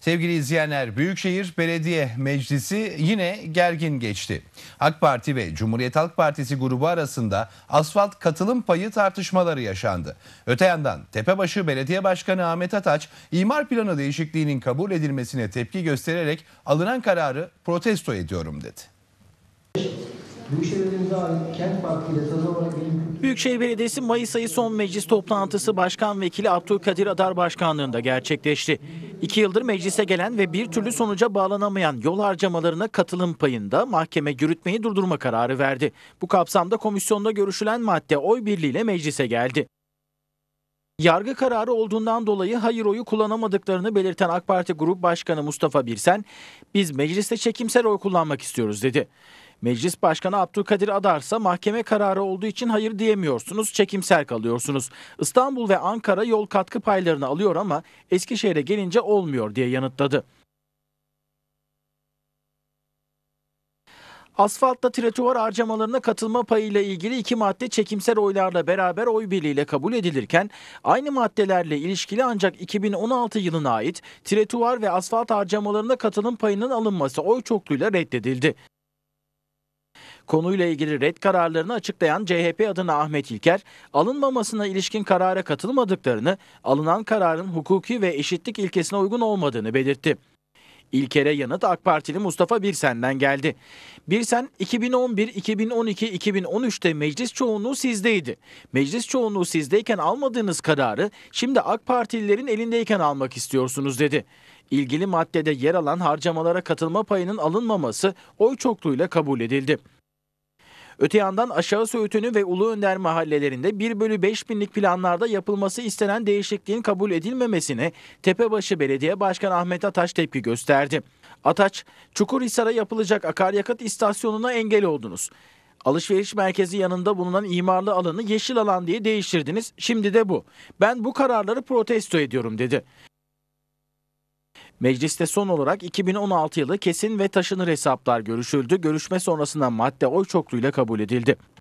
Sevgili izleyenler, Büyükşehir Belediye Meclisi yine gergin geçti. AK Parti ve Cumhuriyet Halk Partisi grubu arasında asfalt katılım payı tartışmaları yaşandı. Öte yandan Tepebaşı Belediye Başkanı Ahmet Ataç, imar planı değişikliğinin kabul edilmesine tepki göstererek alınan kararı protesto ediyorum dedi. Büyükşehir'imize kent parkıyla saz Büyükşehir Belediyesi Mayıs ayı son meclis toplantısı Başkan Vekili Abdülkadir Adar Başkanlığı'nda gerçekleşti. İki yıldır meclise gelen ve bir türlü sonuca bağlanamayan yol harcamalarına katılım payında mahkeme yürütmeyi durdurma kararı verdi. Bu kapsamda komisyonda görüşülen madde oy birliğiyle meclise geldi. Yargı kararı olduğundan dolayı hayır oyu kullanamadıklarını belirten AK Parti Grup Başkanı Mustafa Birsen, biz mecliste çekimsel oy kullanmak istiyoruz dedi. Meclis Başkanı Abdülkadir Adarsa mahkeme kararı olduğu için hayır diyemiyorsunuz, çekimsel kalıyorsunuz. İstanbul ve Ankara yol katkı paylarını alıyor ama Eskişehir'e gelince olmuyor diye yanıtladı. Asfaltta tretuvar harcamalarına katılma payı ile ilgili iki madde çekimsel oylarla beraber oy birliğiyle kabul edilirken aynı maddelerle ilişkili ancak 2016 yılına ait tretuvar ve asfalt harcamalarına katılım payının alınması oy çokluğuyla reddedildi. Konuyla ilgili red kararlarını açıklayan CHP adına Ahmet İlker, alınmamasına ilişkin karara katılmadıklarını, alınan kararın hukuki ve eşitlik ilkesine uygun olmadığını belirtti. İlker'e yanıt AK Partili Mustafa Birsen'den geldi. Birsen 2011, 2012, 2013'te meclis çoğunluğu sizdeydi. Meclis çoğunluğu sizdeyken almadığınız kararı şimdi AK Partililerin elindeyken almak istiyorsunuz dedi. İlgili maddede yer alan harcamalara katılma payının alınmaması oy çokluğuyla kabul edildi. Öte yandan aşağı Söğüt'ünü ve Ulu Önder mahallelerinde 1 bölü 5 binlik planlarda yapılması istenen değişikliğin kabul edilmemesine Tepebaşı Belediye Başkanı Ahmet Ataş tepki gösterdi. Ataç, Çukurhisar'a yapılacak akaryakıt istasyonuna engel oldunuz. Alışveriş merkezi yanında bulunan imarlı alanı yeşil alan diye değiştirdiniz. Şimdi de bu. Ben bu kararları protesto ediyorum dedi. Mecliste son olarak 2016 yılı kesin ve taşınır hesaplar görüşüldü. Görüşme sonrasında madde oy çokluğuyla kabul edildi.